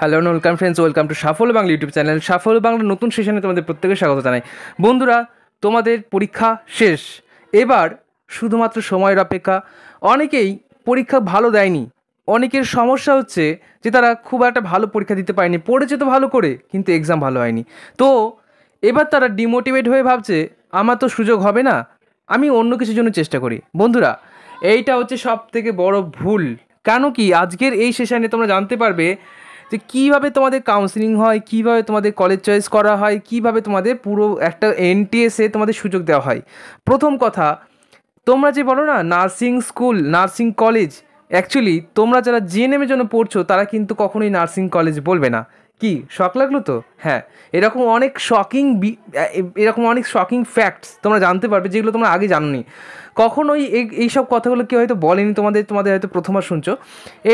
hello welcome friends welcome to Safal Bangla YouTube channel Safal Bangla নতুন সেশনে তোমাদের প্রত্যেকের স্বাগত জানাই বন্ধুরা তোমাদের পরীক্ষা শেষ এবার শুধুমাত্র সময়ের অপেক্ষা অনেকেই পরীক্ষা ভালো দেয়নি অনেকের সমস্যা হচ্ছে যে তারা খুব একটা ভালো পরীক্ষা দিতে পারেনি পড়েছে তো ভালো করে কিন্তু এক্সাম ভালো হয়নি তো এবার তারা ডিমোটিভেট হয়ে ভাবছে আমার তো সুযোগ হবে না আমি অন্য কিছুর জন্য চেষ্টা করি বন্ধুরা এইটা হচ্ছে সব থেকে বড় ভুল কেন কি আজকের এই সেশানে তোমরা জানতে পারবে যে কীভাবে তোমাদের কাউন্সিলিং হয় কীভাবে তোমাদের কলেজ চয়েস করা হয় কীভাবে তোমাদের পুরো একটা এনটিএসে তোমাদের সুযোগ দেওয়া হয় প্রথম কথা তোমরা যে বলো না nursing school nursing college actually তোমরা যারা জিএনএমের জন্য পড়ছো তারা কিন্তু কখনোই নার্সিং কলেজ বলবে না কি শখ লাগলো তো হ্যাঁ এরকম অনেক শকিং এরকম অনেক শকিং ফ্যাক্টস তোমরা জানতে পারবে যেগুলো তোমরা আগে জানো কখনোই এই সব কথাগুলো কেউ হয়তো বলেনি তোমাদের তোমাদের হয়তো প্রথমবার শুনছো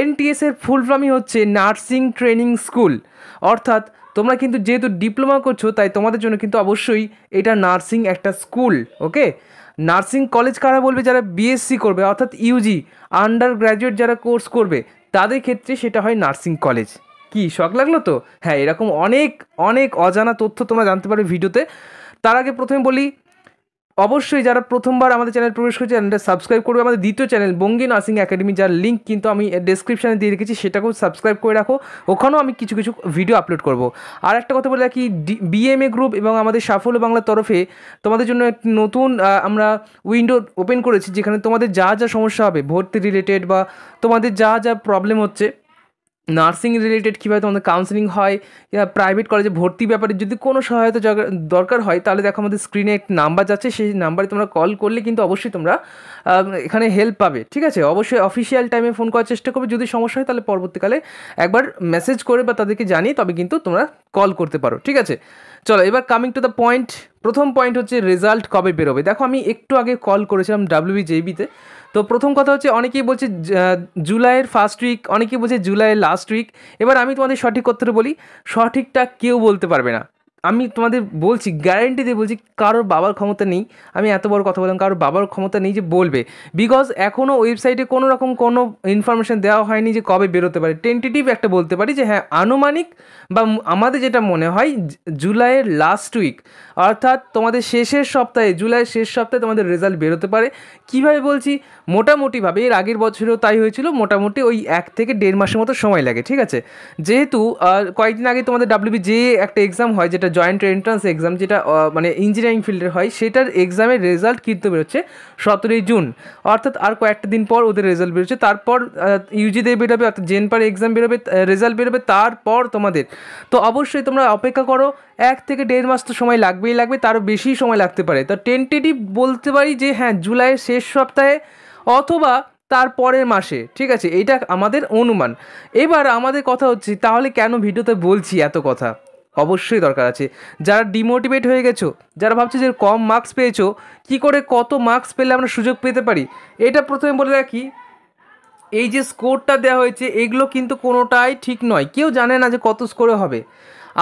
এনটিএসের ফুল ফর্মই হচ্ছে নার্সিং ট্রেনিং স্কুল অর্থাৎ তোমরা কিন্তু যেহেতু ডিপ্লোমা করছো তাই তোমাদের জন্য কিন্তু অবশ্যই এটা নার্সিং একটা স্কুল ওকে নার্সিং কলেজ কারা বলবে যারা বিএসসি করবে অর্থাৎ ইউজি আন্ডার গ্র্যাজুয়েট যারা কোর্স করবে তাদের ক্ষেত্রে সেটা হয় নার্সিং কলেজ কি শখ লাগলো তো হ্যাঁ এরকম অনেক অনেক অজানা তথ্য তোমরা জানতে পারবে ভিডিওতে তার আগে প্রথমে বলি অবশ্যই যারা প্রথমবার আমাদের চ্যানেল প্রবেশ করছে চ্যানেলটা সাবস্ক্রাইব করবে আমাদের দ্বিতীয় চ্যানেল বঙ্গি নার্সিং একাডেমি যার লিঙ্ক কিন্তু আমি ডেসক্রিপশানে দিয়ে রেখেছি সেটাকেও সাবস্ক্রাইব করে রাখো ওখানেও আমি কিছু কিছু ভিডিও আপলোড করব আর একটা কথা বলে রাখি বিএমএ গ্রুপ এবং আমাদের সাফল্য বাংলার তরফে তোমাদের জন্য একটি নতুন আমরা উইন্ডো ওপেন করেছি যেখানে তোমাদের যা যা সমস্যা হবে ভর্তি রিলেটেড বা তোমাদের যা যা প্রবলেম হচ্ছে নার্সিং রিলেটেড কীভাবে তোমাদের কাউন্সেলিং হয় প্রাইভেট কলেজে ভর্তি ব্যাপারে যদি কোনো সহায়তা দরকার হয় তাহলে দেখো আমাদের স্ক্রিনে এক নাম্বার যাচ্ছে সেই নাম্বারে তোমরা কল করলে কিন্তু অবশ্যই তোমরা এখানে হেল্প পাবে ঠিক আছে অবশ্যই অফিসিয়াল টাইমে ফোন করার চেষ্টা করবে যদি সমস্যা হয় তাহলে পরবর্তীকালে একবার মেসেজ করে বা তাদেরকে জানিয়ে তবে কিন্তু তোমরা কল করতে পারো ঠিক আছে চলো এবার কামিং টু দ্য পয়েন্ট প্রথম পয়েন্ট হচ্ছে রেজাল্ট কবে বেরোবে দেখো আমি একটু আগে কল করেছিলাম ডাব্লিউবিজেবিতে তো প্রথম কথা হচ্ছে অনেকেই বলছে জুলাইয়ের ফার্স্ট উইক অনেকেই বলছে জুলাইয়ের লাস্ট উইক এবার আমি তোমাদের সঠিক কথাটা বলি সঠিকটা কেউ বলতে পারবে না আমি তোমাদের বলছি গ্যারেন্টি দিয়ে বলছি কারোর বাবার ক্ষমতা নেই আমি এত বড় কথা বললাম কারোর বাবার ক্ষমতা নেই যে বলবে বিকজ এখনও ওয়েবসাইটে কোনো রকম কোনো ইনফরমেশান দেওয়া হয়নি যে কবে বেরোতে পারে টেন্টেটিভ একটা বলতে পারি যে হ্যাঁ আনুমানিক বা আমাদের যেটা মনে হয় জুলাইয়ের লাস্ট উইক অর্থাৎ তোমাদের শেষের সপ্তাহে জুলাইয়ের শেষ সপ্তাহে তোমাদের রেজাল্ট বেরোতে পারে কীভাবে বলছি মোটামুটিভাবে এর আগের বছরেও তাই হয়েছিল মোটামুটি ওই এক থেকে দেড় মাসের মতো সময় লাগে ঠিক আছে যেহেতু কয়েকদিন আগে তোমাদের ডাব্লিউবি যে একটা এক্সাম হয় যেটা জয়েন্ট এন্ট্রান্স এক্সাম যেটা মানে ইঞ্জিনিয়ারিং ফিল্ডের হয় সেটার এক্সামের রেজাল্ট কিন্তু বেরোচ্ছে সতেরোই জুন অর্থাৎ আর কয়েকটা দিন পর ওদের রেজাল্ট বেরোচ্ছে তারপর ইউজিদের বেরোবে অর্থাৎ জেনপার এক্সাম বেরোবে রেজাল্ট বেরোবে তারপর তোমাদের তো অবশ্যই তোমরা অপেক্ষা করো এক থেকে দেড় মাস তো সময় লাগবেই লাগবে তারও বেশি সময় লাগতে পারে তো টেন্টেটিভ বলতে পারি যে হ্যাঁ জুলাইয়ের শেষ সপ্তাহে অথবা তার পরের মাসে ঠিক আছে এটা আমাদের অনুমান এবার আমাদের কথা হচ্ছে তাহলে কেন ভিডিওতে বলছি এত কথা অবশ্যই দরকার আছে যারা ডিমোটিভেট হয়ে গেছো যারা ভাবছে যে কম মার্কস পেয়েছো কি করে কত মার্কস পেলে আমরা সুযোগ পেতে পারি এটা প্রথমে বলে রাখি এই যে স্কোরটা দেওয়া হয়েছে এগুলো কিন্তু কোনোটাই ঠিক নয় কেউ জানে না যে কত স্কোরে হবে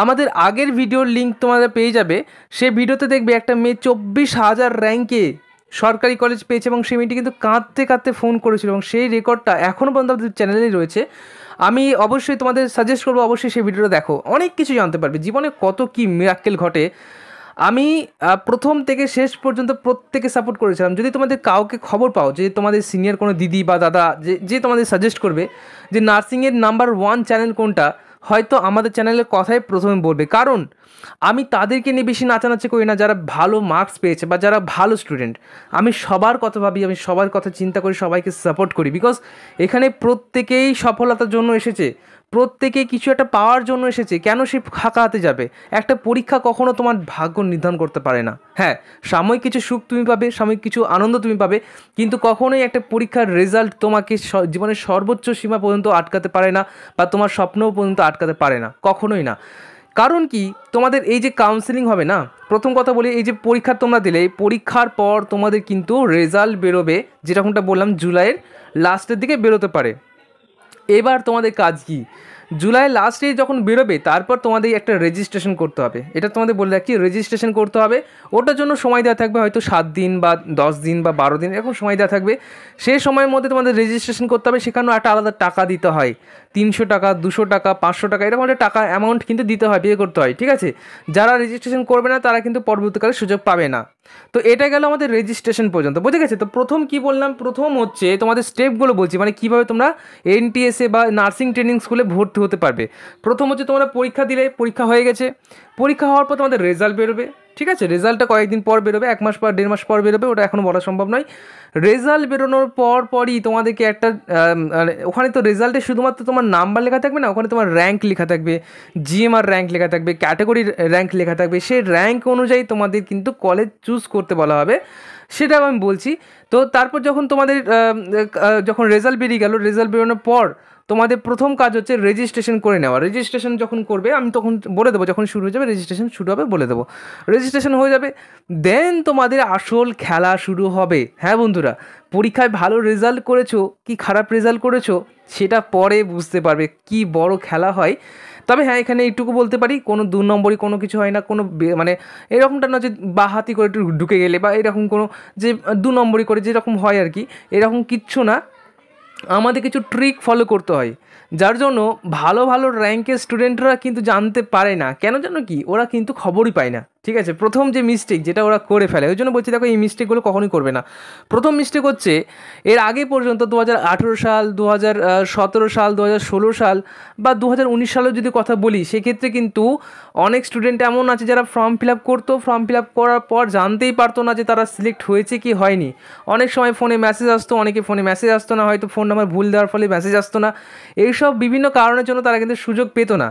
আমাদের আগের ভিডিওর লিঙ্ক তোমাদের পেয়ে যাবে সে ভিডিওতে দেখবে একটা মেয়ে চব্বিশ হাজার র্যাঙ্কে সরকারি কলেজ পেয়েছে এবং সেই মেয়েটি কিন্তু কাঁদতে কাঁদতে ফোন করেছিল এবং সেই রেকর্ডটা এখনও পর্যন্ত আমাদের চ্যানেলেই রয়েছে আমি অবশ্যই তোমাদের সাজেস্ট করবো অবশ্যই সেই ভিডিওটা দেখো অনেক কিছু জানতে পারবে জীবনে কত কী মিরাক্কেল ঘটে আমি প্রথম থেকে শেষ পর্যন্ত প্রত্যেকে সাপোর্ট করেছিলাম যদি তোমাদের কাউকে খবর পাও যে তোমাদের সিনিয়র কোনো দিদি বা দাদা যে যে তোমাদের সাজেস্ট করবে যে নার্সিংয়ের নাম্বার ওয়ান চ্যানেল কোনটা হয়তো আমাদের চ্যানেলের কথাই প্রথমে বলবে কারণ আমি তাদেরকে নিয়ে বেশি নাচানাচি করি না যারা ভালো মার্কস পেয়েছে বা যারা ভালো স্টুডেন্ট আমি সবার কথা ভাবি আমি সবার কথা চিন্তা করি সবাইকে সাপোর্ট করি বিকজ এখানে প্রত্যেকেই সফলতার জন্য এসেছে প্রত্যেকে কিছু একটা পাওয়ার জন্য এসেছে কেন সে ফাঁকা হাতে যাবে একটা পরীক্ষা কখনো তোমার ভাগ্য নির্ধারণ করতে পারে না হ্যাঁ সাময়িক কিছু সুখ তুমি পাবে সাময়িক কিছু আনন্দ তুমি পাবে কিন্তু কখনোই একটা পরীক্ষার রেজাল্ট তোমাকে জীবনের সর্বোচ্চ সীমা পর্যন্ত আটকাতে পারে না বা তোমার স্বপ্নও পর্যন্ত আটকাতে পারে না কখনোই না কারণ কি তোমাদের এই যে কাউন্সেলিং হবে না প্রথম কথা বলি এই যে পরীক্ষা তোমরা দিলে পরীক্ষার পর তোমাদের কিন্তু রেজাল্ট বেরোবে যেরকমটা বললাম জুলাইয়ের লাস্টের দিকে বেরোতে পারে এবার তোমাদের কাজ কি জুলাই লাস্টে যখন বেরোবে তারপর তোমাদের একটা রেজিস্ট্রেশন করতে হবে এটা তোমাদের বলে রাখি রেজিস্ট্রেশন করতে হবে ওটার জন্য সময় দেওয়া থাকবে হয়তো সাত দিন বা দশ দিন বা বারো দিন এরকম সময় দেওয়া থাকবে সেই সময়ের মধ্যে তোমাদের রেজিস্ট্রেশন করতে হবে সেখানেও একটা আলাদা টাকা দিতে হয় তিনশো টাকা দুশো টাকা পাঁচশো টাকা এরকম একটা টাকা অ্যামাউন্ট কিন্তু দিতে হয় পে করতে হয় ঠিক আছে যারা রেজিস্ট্রেশন করবে না তারা কিন্তু পরবর্তীকালে সুযোগ পাবে না তো এটা গেল আমাদের রেজিস্ট্রেশন পর্যন্ত বুঝে গেছে তো প্রথম কি বললাম প্রথম হচ্ছে তোমাদের স্টেপগুলো বলছি মানে কীভাবে তোমরা এনটিএসএ বা নার্সিং ট্রেনিং স্কুলে ভর্তি হতে পারবে প্রথম হচ্ছে তোমরা পরীক্ষা দিলে পরীক্ষা হয়ে গেছে পরীক্ষা হওয়ার পর তোমাদের রেজাল্ট বেরোবে ঠিক আছে রেজাল্টটা কয়েকদিন পর বেরোবে এক মাস পর দেড় মাস পর বেরোবে ওটা এখনও বলা সম্ভব নয় রেজাল্ট বেরোনোর পর পরই তোমাদেরকে একটা মানে ওখানে তো রেজাল্টে শুধুমাত্র তোমার নাম্বার লেখা থাকবে না ওখানে তোমার র্যাঙ্ক লেখা থাকবে জিএমআর র্যাঙ্ক লেখা থাকবে ক্যাটাগরির র্যাঙ্ক লেখা থাকবে সেই র্যাঙ্ক অনুযায়ী তোমাদের কিন্তু কলেজ চুজ করতে বলা হবে সেটা আমি বলছি তো তারপর যখন তোমাদের যখন রেজাল্ট বেরিয়ে গেল রেজাল্ট বেরোনোর পর তোমাদের প্রথম কাজ হচ্ছে রেজিস্ট্রেশন করে নেওয়া রেজিস্ট্রেশন যখন করবে আমি তখন বলে দেবো যখন শুরু হয়ে যাবে রেজিস্ট্রেশন শুরু হবে বলে দেবো রেজিস্ট্রেশন হয়ে যাবে দেন তোমাদের আসল খেলা শুরু হবে হ্যাঁ বন্ধুরা পরীক্ষায় ভালো রেজাল্ট করেছো কি খারাপ রেজাল্ট করেছো সেটা পরে বুঝতে পারবে কি বড় খেলা হয় তবে হ্যাঁ এখানে এইটুকু বলতে পারি কোনো দু নম্বরই কোনো কিছু হয় না কোনো মানে এরকমটা না যে বাহাতি করে একটু ঢুকে গেলে বা এরকম কোনো যে দু নম্বরই করে যেরকম হয় আর কি এরকম কিচ্ছু না আমাদের কিছু ট্রিক ফলো করতে হয় যার জন্য ভালো ভালো র্যাঙ্কের স্টুডেন্টরা কিন্তু জানতে পারে না কেন জানো কি ওরা কিন্তু খবরই পায় না ঠিক আছে প্রথম যে মিস্টেক যেটা ওরা করে ফেলে ওই জন্য বলছি দেখো এই মিস্টেকগুলো কখনোই করবে না প্রথম মিস্টেক হচ্ছে এর আগে পর্যন্ত দু সাল দু সাল দু সাল বা দু সালেও যদি কথা বলি সেক্ষেত্রে কিন্তু অনেক স্টুডেন্ট এমন আছে যারা ফর্ম ফিল আপ করতো ফর্ম ফিল আপ করার পর জানতেই পারতো না যে তারা সিলেক্ট হয়েছে কি হয়নি অনেক সময় ফোনে মেসেজ আসতো অনেকে ফোনে মেসেজ আসতো না হয়তো ফোন নাম্বার ভুল দেওয়ার ফলে মেসেজ আসতো না এইসব বিভিন্ন কারণের জন্য তারা কিন্তু সুযোগ পেতো না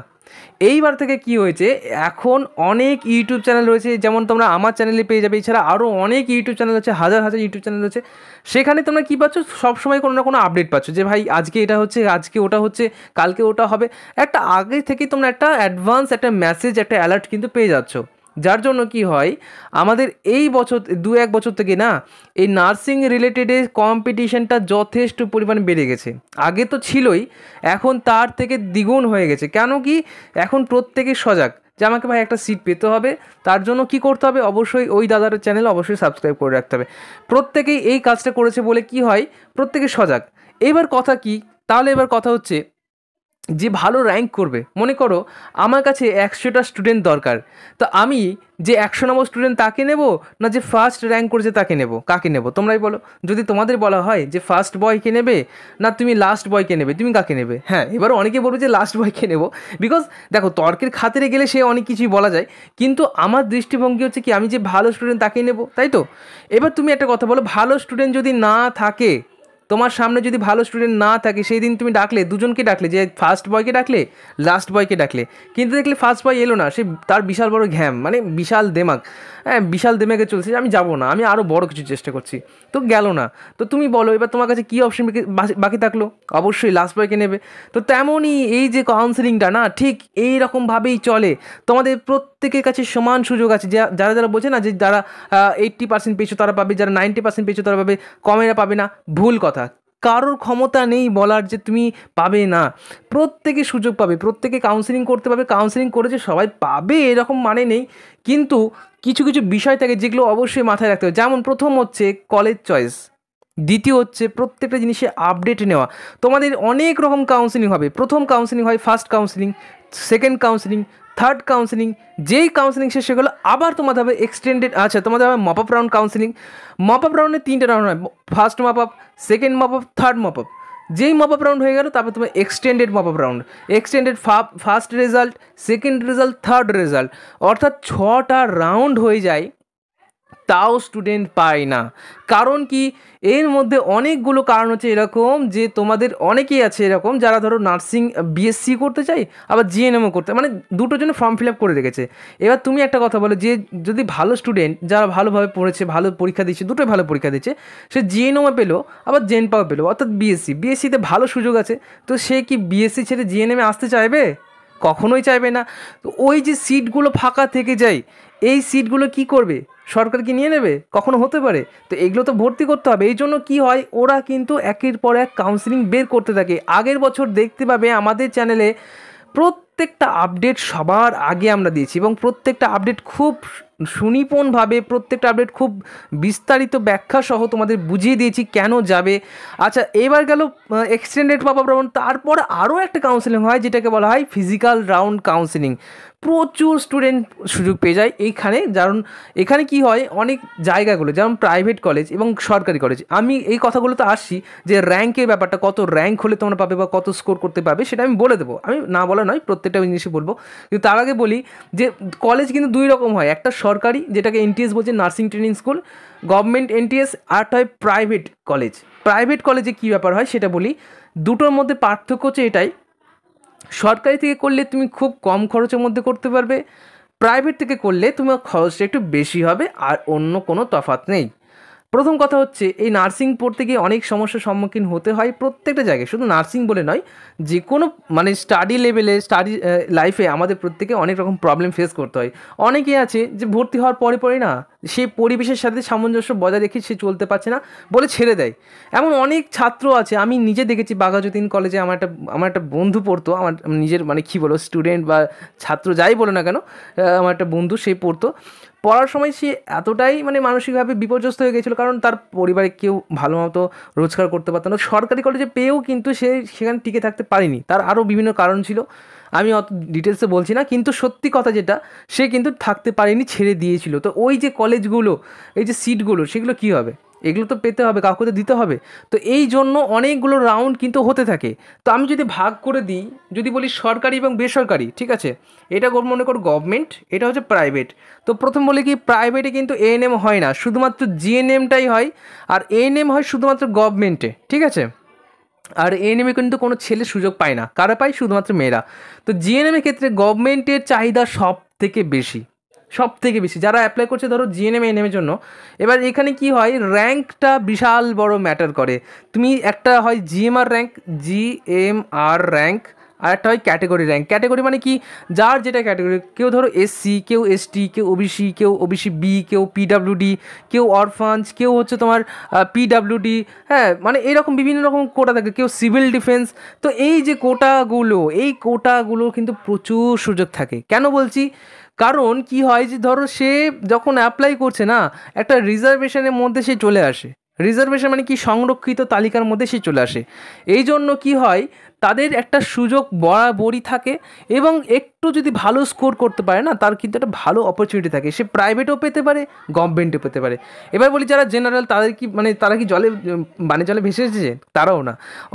এইবার থেকে কি হয়েছে এখন অনেক ইউটিউব চ্যানেল রয়েছে যেমন তোমরা আমার চ্যানেলে পেয়ে যাবে এছাড়া আরও অনেক ইউটিউব চ্যানেল আছে হাজার হাজার ইউটিউব চ্যানেল আছে সেখানে তোমরা কী পাচ্ছ সবসময় কোনো না কোনো আপডেট পাচ্ছ যে ভাই আজকে এটা হচ্ছে আজকে ওটা হচ্ছে কালকে ওটা হবে একটা আগে থেকে তোমরা একটা অ্যাডভান্স একটা মেসেজ একটা অ্যালার্ট কিন্তু পেয়ে যাচ্ছ যার জন্য কি হয় আমাদের এই বছর দু এক বছর থেকে না এই নার্সিং রিলেটেডে কম্পিটিশনটা যথেষ্ট পরিমাণ বেড়ে গেছে আগে তো ছিলই এখন তার থেকে দ্বিগুণ হয়ে গেছে কেন কি এখন প্রত্যেকে সজাগ যে আমাকে ভাই একটা সিট পেতে হবে তার জন্য কি করতে হবে অবশ্যই ওই দাদার চ্যানেল অবশ্যই সাবস্ক্রাইব করে রাখতে হবে প্রত্যেকেই এই কাজটা করেছে বলে কি হয় প্রত্যেকে সজাগ এবার কথা কি তাহলে এবার কথা হচ্ছে যে ভালো র্যাঙ্ক করবে মনে করো আমার কাছে একশোটা স্টুডেন্ট দরকার তো আমি যে একশো নম্বর স্টুডেন্ট তাকে নেব না যে ফার্স্ট র্যাঙ্ক করেছে তাকে নেব কাকে নেব তোমরাই বলো যদি তোমাদের বলা হয় যে ফার্স্ট বয়কে নেবে না তুমি লাস্ট বয়কে নেবে তুমি কাকে নেবে হ্যাঁ এবার অনেকে বলবে যে লাস্ট বয়কে নেব বিকজ দেখো তর্কের খাতিরে গেলে সে অনেক কিছুই বলা যায় কিন্তু আমার দৃষ্টিভঙ্গি হচ্ছে কি আমি যে ভালো স্টুডেন্ট তাকেই নেব তাই তো এবার তুমি একটা কথা বলো ভালো স্টুডেন্ট যদি না থাকে তোমার সামনে যদি ভালো স্টুডেন্ট না থাকে সেই দিন তুমি ডাকলে দুজনকে ডাকলে যে ফার্স্ট বয়কে ডাকলে লাস্ট বয়কে ডাকলে কিন্তু দেখলে ফার্স্ট বয় এলো না সে তার বিশাল বড় ঘ্যাম মানে বিশাল দেমাক হ্যাঁ বিশাল দেমাকে চলছে আমি যাব না আমি আরও বড় কিছু চেষ্টা করছি তো গেল না তো তুমি বলো এবার তোমার কাছে কী অপশন বাকি থাকলো অবশ্যই লাস্ট বয়কে নেবে তো তেমনই এই যে কাউন্সেলিংটা না ঠিক এই রকমভাবেই চলে তোমাদের প্রত্যেক প্রত্যেকের কাছে সমান সুযোগ আছে যারা যারা বোঝে না যে যারা এইট্টি পার্সেন্ট পেয়েছো তারা পাবে যারা নাইনটি পার্সেন্ট পেয়েছো তারা পাবে কমেরা পাবে না ভুল কথা কারোর ক্ষমতা নেই বলার যে তুমি পাবে না প্রত্যেকে সুযোগ পাবে প্রত্যেকে কাউন্সিলিং করতে পাবে কাউন্সিলিং করে যে সবাই পাবে এরকম মানে নেই কিন্তু কিছু কিছু বিষয় থাকে যেগুলো অবশ্যই মাথায় রাখতে হবে যেমন প্রথম হচ্ছে কলেজ চয়েস দ্বিতীয় হচ্ছে প্রত্যেকটা জিনিসে আপডেট নেওয়া তোমাদের অনেক রকম কাউন্সিলিং হবে প্রথম কাউন্সিলিং হয় first counselling second counselling third counselling যেই কাউন্সিলিং শেষ হয়ে গেলো আবার তোমাদের হবে এক্সটেন্ডেড আচ্ছা তোমাদের হবে mop up round counselling mop up রাউন্ডে তিনটে রাউন্ড হয় first mop up second mop up third mop up যেই মপ আপ রাউন্ড হয়ে গেল তারপর তোমার extended mop up round extended first result second result third result অর্থাৎ ছটা রাউন্ড হয়ে যায় তাও স্টুডেন্ট পায় না কারণ কি এর মধ্যে অনেকগুলো কারণ হচ্ছে এরকম যে তোমাদের অনেকেই আছে এরকম যারা ধরো নার্সিং বিএসসি করতে চাই আবার জিএনএমও করতে মানে দুটো জন্য ফর্ম ফিল আপ করে রেখেছে এবার তুমি একটা কথা বলো যে যদি ভালো স্টুডেন্ট যারা ভালোভাবে পড়েছে ভালো পরীক্ষা দিচ্ছে দুটোই ভালো পরীক্ষা দিচ্ছে সে জিএনএমও পেলো আবার জেনপাও পেলো অর্থাৎ বিএসসি বিএসসিতে ভালো সুযোগ আছে তো সে কি বিএসসি ছেড়ে জিএনএমে আসতে চাইবে কখনোই চাইবে না তো ওই যে সিটগুলো ফাঁকা থেকে যায় এই সিটগুলো কি করবে সরকার কি নিয়ে নেবে কখনো হতে পারে তো এগুলো তো ভর্তি করতে হবে এই জন্য কী হয় ওরা কিন্তু একের পর এক কাউন্সিলিং বের করতে থাকে আগের বছর দেখতে পাবে আমাদের চ্যানেলে প্রত্যেকটা আপডেট সবার আগে আমরা দিয়েছি এবং প্রত্যেকটা আপডেট খুব সুনিপুণভাবে প্রত্যেকটা আপডেট খুব বিস্তারিত ব্যাখ্যা সহ তোমাদের বুঝিয়ে দিয়েছি কেন যাবে আচ্ছা এবার গেল এক্সটেন্ডেড পাপ রাউন্ড তারপর আরও একটা কাউন্সেলিং হয় যেটাকে বলা হয় ফিজিক্যাল রাউন্ড কাউন্সেলিং প্রচুর স্টুডেন্ট সুযোগ পেয়ে যায় এইখানে যেমন এখানে কি হয় অনেক জায়গাগুলো যেমন প্রাইভেট কলেজ এবং সরকারি কলেজ আমি এই কথাগুলো তো আসছি যে র্যাঙ্কের ব্যাপারটা কত র্যাঙ্ক হলে তোমরা পাবে বা কত স্কোর করতে পাবে সেটা আমি বলে দেবো আমি না বলা নয় প্রত্যেকটা জিনিসই বলবো কিন্তু তার আগে বলি যে কলেজ কিন্তু দুই রকম হয় একটা সরকারি যেটাকে এনটিএস বলছে nursing training school government NTS আরটা হয় প্রাইভেট কলেজ প্রাইভেট কলেজে কী ব্যাপার হয় সেটা বলি দুটোর মধ্যে পার্থক্য হচ্ছে এটাই সরকারি থেকে করলে তুমি খুব কম খরচের মধ্যে করতে পারবে প্রাইভেট থেকে করলে তোমার খরচটা একটু বেশি হবে আর অন্য কোনো তফাত নেই প্রথম কথা হচ্ছে এই নার্সিং পড়তে গিয়ে অনেক সমস্যার সম্মুখীন হতে হয় প্রত্যেকটা জায়গায় শুধু নার্সিং বলে নয় যে কোনো মানে স্টাডি লেভেলে স্টাডি লাইফে আমাদের প্রত্যেকে অনেক রকম প্রবলেম ফেস করতে হয় অনেকে আছে যে ভর্তি হওয়ার পরে পরে না সে পরিবেশের সাথে সামঞ্জস্য বজায় রেখে সে চলতে পারছে না বলে ছেড়ে দেয় এমন অনেক ছাত্র আছে আমি নিজে দেখেছি বাঘাযতীন কলেজে আমার একটা আমার একটা বন্ধু পড়তো আমার নিজের মানে কী বলো স্টুডেন্ট বা ছাত্র যাই বলো না কেন আমার একটা বন্ধু সে পড়তো পড়ার সময় সে এতটাই মানে মানসিকভাবে বিপর্যস্ত হয়ে গেছিলো কারণ তার পরিবারে কেউ ভালো মতো রোজগার করতে পারতো না সরকারি কলেজে পেয়েও কিন্তু সে সেখানে টিকে থাকতে পারেনি তার আরও বিভিন্ন কারণ ছিল আমি অত ডিটেলসে বলছি না কিন্তু সত্যি কথা যেটা সে কিন্তু থাকতে পারেনি ছেড়ে দিয়েছিল তো ওই যে কলেজগুলো এই যে সিটগুলো সেগুলো কী হবে এগুলো তো পেতে হবে কাউকে তো দিতে হবে তো এই জন্য অনেকগুলো রাউন্ড কিন্তু হতে থাকে তো আমি যদি ভাগ করে দিই যদি বলি সরকারি এবং বেসরকারি ঠিক আছে এটা মনে কর গভর্নমেন্ট এটা হচ্ছে প্রাইভেট তো প্রথম বলি কি প্রাইভেটে কিন্তু এএনএম হয় না শুধুমাত্র জিএনএমটাই হয় আর এএনএম হয় শুধুমাত্র গভর্নমেন্টে ঠিক আছে আর এএনএমে কিন্তু কোনো ছেলে সুযোগ পায় না কারা পায় শুধুমাত্র মেয়েরা তো জিএনএমের ক্ষেত্রে গভর্নমেন্টের চাহিদা সব থেকে বেশি সব থেকে বেশি যারা অ্যাপ্লাই করছে ধরো জিএনএম এনএমের জন্য এবার এখানে কি হয় র্যাঙ্কটা বিশাল বড় ম্যাটার করে তুমি একটা হয় GMR rank G M R rank আর একটা হয় ক্যাটেগরি র্যাঙ্ক ক্যাটেগরি মানে কি যার যেটা ক্যাটেগরি কেউ ধরো এসসি কেউ এসটি কেউ ওবিসি কেউ ওবিসি বি কেউ পিডাব্লিউডি কেউ অরফান্স কেউ হচ্ছে তোমার পিডাব্লিউডি হ্যাঁ মানে এরকম বিভিন্ন রকম কোটা থাকে কেউ সিভিল ডিফেন্স তো এই যে কোটাগুলো এই কোটাগুলো কিন্তু প্রচুর সুযোগ থাকে কেন বলছি কারণ কি হয় যে ধরো সে যখন অ্যাপ্লাই করছে না একটা রিজার্ভেশনের মধ্যে সে চলে আসে রিজার্ভেশন মানে কি সংরক্ষিত তালিকার মধ্যে সে চলে আসে এই জন্য কি হয় তাদের একটা সুযোগ বরাবরই থাকে এবং একটু যদি ভালো স্কোর করতে পারে না তার কিন্তু একটা ভালো অপরচুনিটি থাকে সে প্রাইভেটও পেতে পারে গভর্নমেন্টও পেতে পারে এবার বলি যারা জেনারেল তাদের কি মানে তারা কি জলে মানে জলে ভেসে এসেছে তারাও না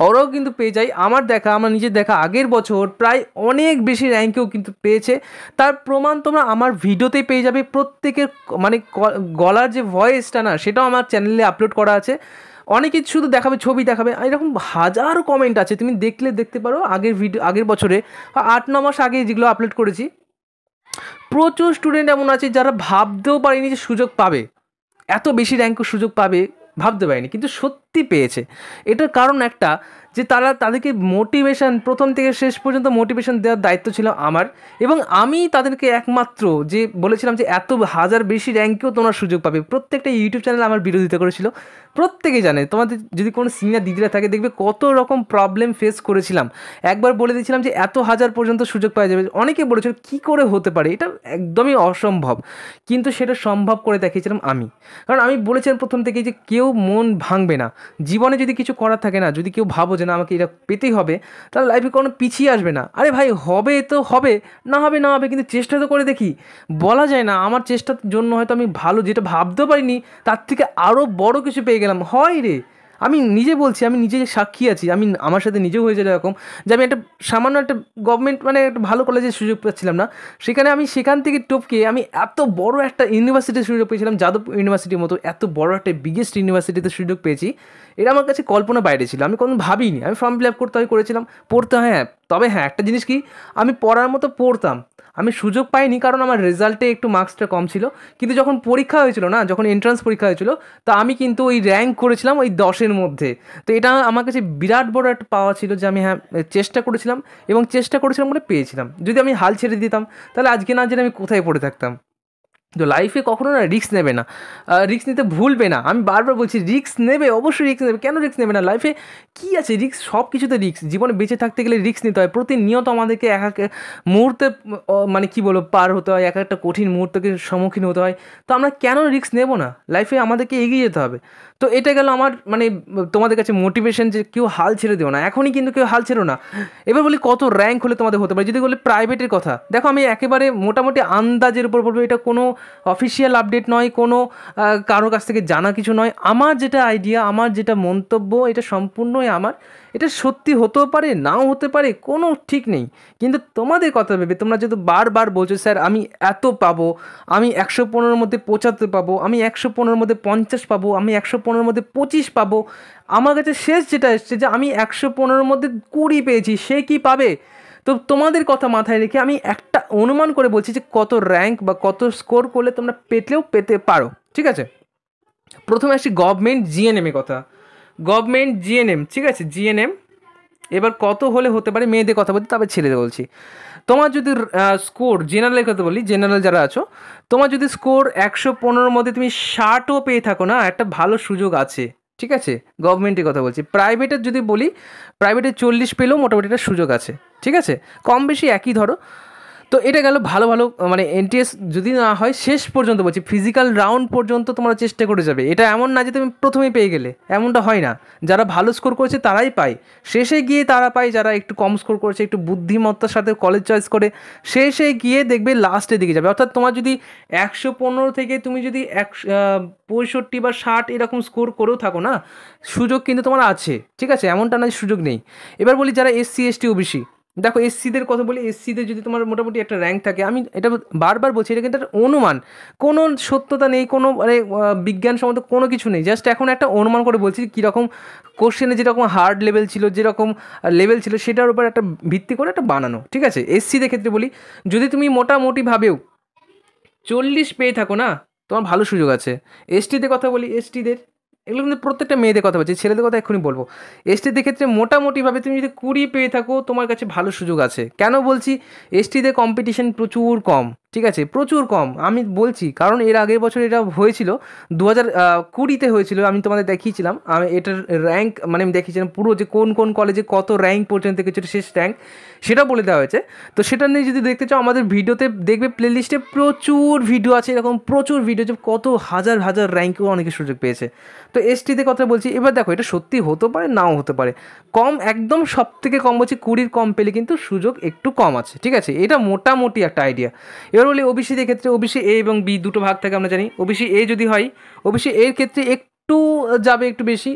ওরাও কিন্তু পেয়ে যায় আমার দেখা আমার নিজের দেখা আগের বছর প্রায় অনেক বেশি র্যাঙ্কেও কিন্তু পেয়েছে তার প্রমাণ তোমরা আমার ভিডিওতেই পেয়ে যাবে প্রত্যেকের মানে গলার যে ভয়েসটা না সেটাও আমার চ্যানেলে আপলোড করা আছে অনেকে শুধু দেখাবে ছবি দেখাবে এরকম হাজার কমেন্ট আছে তুমি দেখলে দেখতে পারো আগের ভিডিও আগের বছরে আট ন মাস আগে যেগুলো আপলোড করেছি প্রচুর স্টুডেন্ট এমন আছে যারা ভাবতেও পারেনি যে সুযোগ পাবে এত বেশি র্যাঙ্কের সুযোগ পাবে ভাবতে পারেনি কিন্তু সত্যি পেয়েছে এটার কারণ একটা যে তারা তাদেরকে মোটিভেশান প্রথম থেকে শেষ পর্যন্ত মোটিভেশান দেওয়ার দায়িত্ব ছিল আমার এবং আমি তাদেরকে একমাত্র যে বলেছিলাম যে এত হাজার বেশি র্যাঙ্কেও তোমার সুযোগ পাবে প্রত্যেকটা ইউটিউব চ্যানেল আমার বিরোধিতা করেছিল প্রত্যেকে জানে তোমাদের যদি কোনো সিনিয়র দিদিরা থাকে দেখবে কত রকম প্রবলেম ফেস করেছিলাম একবার বলে দিয়েছিলাম যে এত হাজার পর্যন্ত সুযোগ পাওয়া যাবে অনেকে বলেছিল কি করে হতে পারে এটা একদমই অসম্ভব কিন্তু সেটা সম্ভব করে দেখিয়েছিলাম আমি কারণ আমি বলেছিলাম প্রথম থেকেই যে কেউ মন ভাঙবে না জীবনে যদি কিছু করার থাকে না যদি কেউ ভাবো যে না আমাকে এটা পেতেই হবে তাহলে লাইফে কোনো পিছিয়ে আসবে না আরে ভাই হবে তো হবে না হবে না হবে কিন্তু চেষ্টা তো করে দেখি বলা যায় না আমার চেষ্টার জন্য হয়তো আমি ভালো যেটা ভাবতে পারিনি তার থেকে আরও বড় কিছু পেয়ে গেলাম হয় রে আমি নিজে বলছি আমি নিজে সাক্ষী আছি আমি আমার সাথে নিজেও হয়েছে এরকম যে আমি একটা সামান্য একটা গভর্নমেন্ট মানে একটা ভালো কলেজের সুযোগ পাচ্ছিলাম না সেখানে আমি সেখান থেকে টপকে আমি এত বড় একটা ইউনিভার্সিটির সুযোগ পেয়েছিলাম যাদব ইউনিভার্সিটির মতো এত বড় একটা বিগেস্ট ইউনিভার্সিটিতে সুযোগ পেয়েছি এটা আমার কাছে কল্পনা বাইরে ছিল আমি কোনো ভাবিনি আমি ফর্ম ফিল আপ করতে হয় করেছিলাম পড়তে হয় হ্যাঁ তবে হ্যাঁ একটা জিনিস কি আমি পড়ার মতো পড়তাম আমি সুযোগ পাইনি কারণ আমার রেজাল্টে একটু মার্কসটা কম ছিল কিন্তু যখন পরীক্ষা হয়েছিল না যখন এন্ট্রান্স পরীক্ষা হয়েছিল তো আমি কিন্তু ওই র্যাঙ্ক করেছিলাম ওই দশের মধ্যে তো এটা আমার কাছে বিরাট বড় একটা পাওয়া ছিল যে আমি হ্যাঁ চেষ্টা করেছিলাম এবং চেষ্টা করেছিলাম বলে পেয়েছিলাম যদি আমি হাল ছেড়ে দিতাম তাহলে আজকে না জানি আমি কোথায় পড়ে থাকতাম তো লাইফে কখনো না রিস্ক নেবে না রিস্ক নিতে ভুলবে না আমি বারবার বলছি রিস্ক নেবে অবশ্যই রিস্ক নেবে কেন রিস্ক নেবে না লাইফে কী আছে রিস্ক সব কিছুতে রিস্ক জীবনে বেঁচে থাকতে গেলে রিস্ক নিতে হয় প্রতিনিয়ত আমাদেরকে এক এক মুহূর্তে মানে কী বলবো পার হতে হয় এক একটা কঠিন মুহূর্তকে সম্মুখীন হতে হয় তো আমরা কেন রিস্ক নেব না লাইফে আমাদেরকে এগিয়ে যেতে হবে তো এটা গেল আমার মানে তোমাদের কাছে মোটিভেশন যে কেউ হাল ছেড়ে দেবো না এখনই কিন্তু কেউ হাল ছেড়ো না এবার বলি কত র্যাঙ্ক হলে তোমাদের হতে পারে যদি বলি প্রাইভেটের কথা দেখো আমি একেবারে মোটামুটি আন্দাজের উপর বলবো এটা কোনো অফিসিয়াল আপডেট নয় কোনো কারো কাছ থেকে জানা কিছু নয় আমার যেটা আইডিয়া আমার যেটা মন্তব্য এটা সম্পূর্ণই আমার এটা সত্যি হতেও পারে নাও হতে পারে কোনো ঠিক নেই কিন্তু তোমাদের কথা ভেবে তোমরা যেহেতু বারবার বলছো স্যার আমি এত পাবো আমি একশো পনেরোর মধ্যে পঁচাত্তর পাবো আমি একশো পনেরোর মধ্যে পঞ্চাশ পাবো আমি একশো পনেরোর মধ্যে পঁচিশ পাবো আমার কাছে শেষ যেটা এসছে যে আমি একশো পনেরোর মধ্যে কুড়ি পেয়েছি সে কি পাবে তো তোমাদের কথা মাথায় রেখে আমি একটা অনুমান করে বলছি যে কত র্যাঙ্ক বা কত স্কোর করলে তোমরা পেতেও পেতে পারো ঠিক আছে প্রথমে আসি গভর্নমেন্ট এ কথা গভর্নমেন্ট জিএনএম ঠিক আছে জিএনএম এবার কত হলে হতে পারে মেয়েদের কথা বলতে তারপর ছেলেদের বলছি তোমার যদি স্কোর জেনারেলের কথা বলি জেনারেল যারা আছো তোমার যদি স্কোর একশো পনেরোর মধ্যে তুমি ষাটও পেয়ে থাকো না একটা ভালো সুযোগ আছে ঠিক আছে গভর্নমেন্টের কথা বলছি প্রাইভেটের যদি বলি প্রাইভেটে চল্লিশ পেলেও মোটামুটি একটা সুযোগ আছে ঠিক আছে কম বেশি একই ধরো তো এটা গেল ভালো ভালো মানে এনটিএস যদি না হয় শেষ পর্যন্ত বলছি ফিজিক্যাল রাউন্ড পর্যন্ত তোমরা চেষ্টা করে যাবে এটা এমন না যে তুমি প্রথমেই পেয়ে গেলে এমনটা হয় না যারা ভালো স্কোর করেছে তারাই পায় শেষে গিয়ে তারা পায় যারা একটু কম স্কোর করেছে একটু বুদ্ধিমত্তার সাথে কলেজ চয়েস করে শেষে গিয়ে দেখবে লাস্টে দিকে যাবে অর্থাৎ তোমার যদি একশো পনেরো থেকে তুমি যদি এক পঁয়ষট্টি বা ষাট এরকম স্কোর করেও থাকো না সুযোগ কিন্তু তোমার আছে ঠিক আছে এমনটা না সুযোগ নেই এবার বলি যারা এসসি এসটি ওবিসি দেখো এসসিদের কথা বলি এসসিদের যদি তোমার মোটামুটি একটা র্যাঙ্ক থাকে আমি এটা বারবার বলছি এটা কিন্তু একটা অনুমান কোনো সত্যতা নেই কোনো মানে বিজ্ঞান সম্মত কোনো কিছু নেই জাস্ট এখন একটা অনুমান করে বলছি কীরকম কোশ্চেনে যেরকম হার্ড লেভেল ছিল যেরকম লেভেল ছিল সেটার উপর একটা ভিত্তি করে একটা বানানো ঠিক আছে এসসিদের ক্ষেত্রে বলি যদি তুমি মোটামুটিভাবেও চল্লিশ পেয়ে থাকো না তোমার ভালো সুযোগ আছে এসটিতে কথা বলি এসটিদের এগুলো কিন্তু প্রত্যেকটা মেয়েদের কথা বলছি ছেলেদের কথা এক্ষুনি বলবো এসটিদের ক্ষেত্রে মোটামুটিভাবে তুমি যদি কুড়ি পেয়ে থাকো তোমার কাছে ভালো সুযোগ আছে কেন বলছি এসটিদের কম্পিটিশন প্রচুর কম ঠিক আছে প্রচুর কম আমি বলছি কারণ এর আগের বছর এটা হয়েছিল দু হাজার কুড়িতে হয়েছিল আমি তোমাদের দেখিয়েছিলাম আমি এটার র্যাঙ্ক মানে আমি দেখিয়েছিলাম পুরো যে কোন কোন কলেজে কত র্যাঙ্ক পর্যন্ত গেছিলো শেষ র্যাঙ্ক সেটা বলে দেওয়া হয়েছে তো সেটা নিয়ে যদি দেখতে চাও আমাদের ভিডিওতে দেখবে প্লেলিস্টে প্রচুর ভিডিও আছে এরকম প্রচুর ভিডিও যে কত হাজার হাজার র্যাঙ্কেও অনেকে সুযোগ পেয়েছে তো এসটিতে কথা বলছি এবার দেখো এটা সত্যি হতে পারে নাও হতে পারে কম একদম সব থেকে কম বলছি কুড়ির কম পেলে কিন্তু সুযোগ একটু কম আছে ঠিক আছে এটা মোটামুটি একটা আইডিয়া এবার বলি ওবিসিদের ক্ষেত্রে ওবিসি এ এবং বি দুটো ভাগ থাকে আমরা জানি ওবিসি এ যদি হয় ওবিসি এর ক্ষেত্রে এক একটু যাবে একটু বেশি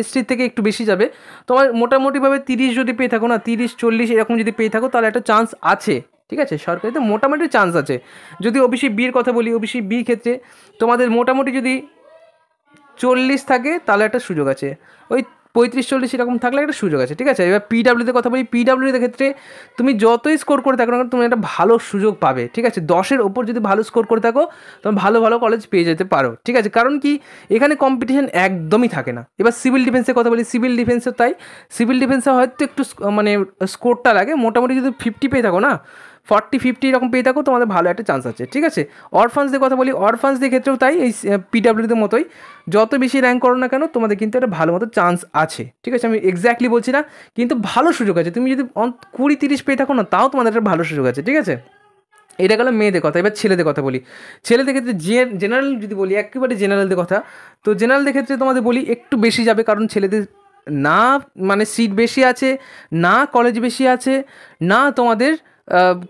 এসটির থেকে একটু বেশি যাবে তোমার মোটামুটিভাবে তিরিশ যদি পেয়ে থাকো না তিরিশ চল্লিশ এরকম যদি পেয়ে থাকো তাহলে একটা চান্স আছে ঠিক আছে সরকারিতে মোটামুটি চান্স আছে যদি ওবিসি বির কথা বলি ওবিসি বি ক্ষেত্রে তোমাদের মোটামুটি যদি চল্লিশ থাকে তাহলে একটা সুযোগ আছে ওই পঁয়ত্রিশ চল্লিশ এরকম থাকলে একটা সুযোগ আছে ঠিক আছে এবার পিডাব্লিউতে কথা বলি পিডাব্লিউতে ক্ষেত্রে তুমি যতই স্কোর করে থাকো না তুমি একটা ভালো সুযোগ পাবে ঠিক আছে দশের ওপর যদি ভালো স্কোর করে থাকো তুমি ভালো ভালো কলেজ পেয়ে যেতে পারো ঠিক আছে কারণ কি এখানে কম্পিটিশন একদমই থাকে না এবার সিভিল ডিফেন্সের কথা বলি সিভিল ডিফেন্সের তাই সিভিল ডিফেন্সে হয়তো একটু মানে স্কোরটা লাগে মোটামুটি যদি ফিফটি পেয়ে থাকো না ফর্টি ফিফটি এরকম পেয়ে থাকো তোমাদের ভালো একটা চান্স আছে ঠিক আছে অরফান্সদের কথা বলি অরফান্সদের ক্ষেত্রেও তাই এই পিডাব্লিউডির মতোই যত বেশি র্যাঙ্ক করো না কেন তোমাদের কিন্তু একটা ভালো মতো চান্স আছে ঠিক আছে আমি এক্স্যাক্টলি বলছি না কিন্তু ভালো সুযোগ আছে তুমি যদি কুড়ি তিরিশ পেয়ে থাকো না তাও তোমাদের একটা ভালো সুযোগ আছে ঠিক আছে এটা গেল মেয়েদের কথা এবার ছেলেদের কথা বলি ছেলেদের ক্ষেত্রে জেনারেল যদি বলি একেবারে জেনারেলদের কথা তো জেনারেলদের ক্ষেত্রে তোমাদের বলি একটু বেশি যাবে কারণ ছেলেদের না মানে সিট বেশি আছে না কলেজ বেশি আছে না তোমাদের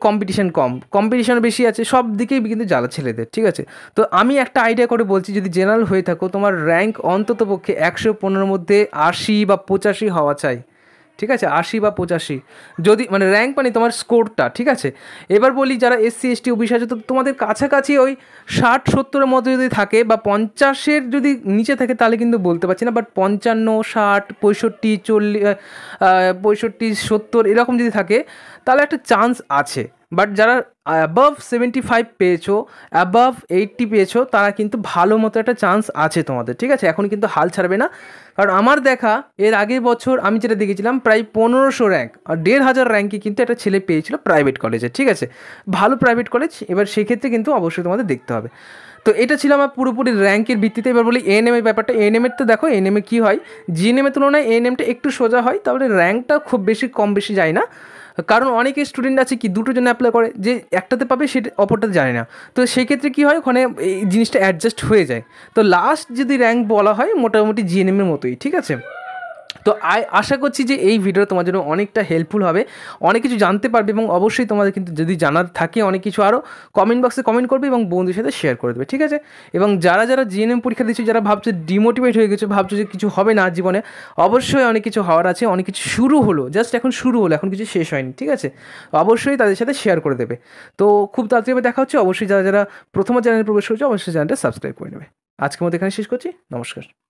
কম্পিটিশান কম কম্পিটিশান বেশি আছে সব দিকেই কিন্তু জ্বালা ছেলেদের ঠিক আছে তো আমি একটা আইডিয়া করে বলছি যদি জেনারেল হয়ে থাকো তোমার র্যাঙ্ক অন্ততপক্ষে একশো পনেরোর মধ্যে আশি বা পঁচাশি হওয়া চাই ঠিক আছে আশি বা পঁচাশি যদি মানে র্যাঙ্ক মানে তোমার স্কোরটা ঠিক আছে এবার বলি যারা এসসি এসটি ওবিসি আছে তো তোমাদের কাছাকাছি ওই ষাট সত্তরের মতো যদি থাকে বা পঞ্চাশের যদি নিচে থাকে তাহলে কিন্তু বলতে পারছি না বাট পঞ্চান্ন ষাট পঁয়ষট্টি চল্লিশ পঁয়ষট্টি সত্তর এরকম যদি থাকে তাহলে একটা চান্স আছে বাট যারা অ্যাবভ সেভেন্টি ফাইভ পেয়েছো অ্যাবভ এইটটি পেয়েছো তারা কিন্তু ভালো মতো একটা চান্স আছে তোমাদের ঠিক আছে এখন কিন্তু হাল ছাড়বে না কারণ আমার দেখা এর আগের বছর আমি যেটা দেখেছিলাম প্রায় পনেরোশো র্যাঙ্ক আর দেড় হাজার র্যাঙ্কে কিন্তু একটা ছেলে পেয়েছিল প্রাইভেট কলেজে ঠিক আছে ভালো প্রাইভেট কলেজ এবার সেক্ষেত্রে কিন্তু অবশ্যই তোমাদের দেখতে হবে তো এটা ছিল আমার পুরোপুরি র্যাঙ্কের ভিত্তিতে এবার বলি এন এম এর ব্যাপারটা এন এম এর তো দেখো এন এম এ কী হয় জি এন এম এর তুলনায় এন এমটা একটু সোজা হয় তাহলে র্যাঙ্কটা খুব বেশি কম বেশি যায় না কারণ অনেকে স্টুডেন্ট আছে কি দুটো জন্য অ্যাপ্লাই করে যে একটাতে পাবে সেটা অপরটাতে জানে না তো সেক্ষেত্রে কী হয় ওখানে এই জিনিসটা অ্যাডজাস্ট হয়ে যায় তো লাস্ট যদি র্যাঙ্ক বলা হয় মোটামুটি জিএনএমের মতোই ঠিক আছে তো আশা করছি যে এই ভিডিও তোমার জন্য অনেকটা হেল্পফুল হবে অনেক কিছু জানতে পারবে এবং অবশ্যই তোমাদের কিন্তু যদি জানার থাকে অনেক কিছু আরও কমেন্ট বক্সে কমেন্ট করবে এবং বন্ধুর সাথে শেয়ার করে দেবে ঠিক আছে এবং যারা যারা জিএনএম পরীক্ষা দিচ্ছে যারা ভাবছে ডিমোটিভেট হয়ে গেছে ভাবছে যে কিছু হবে না জীবনে অবশ্যই অনেক কিছু হওয়ার আছে অনেক কিছু শুরু হলো জাস্ট এখন শুরু হলো এখন কিছু শেষ হয়নি ঠিক আছে অবশ্যই তাদের সাথে শেয়ার করে দেবে তো খুব তাড়াতাড়ি দেখা হচ্ছে অবশ্যই যারা যারা প্রথম চ্যানেলে প্রবেশ করছে অবশ্যই চ্যানেলটা সাবস্ক্রাইব করে নেবে আজকের মধ্যে এখানে শেষ করছি নমস্কার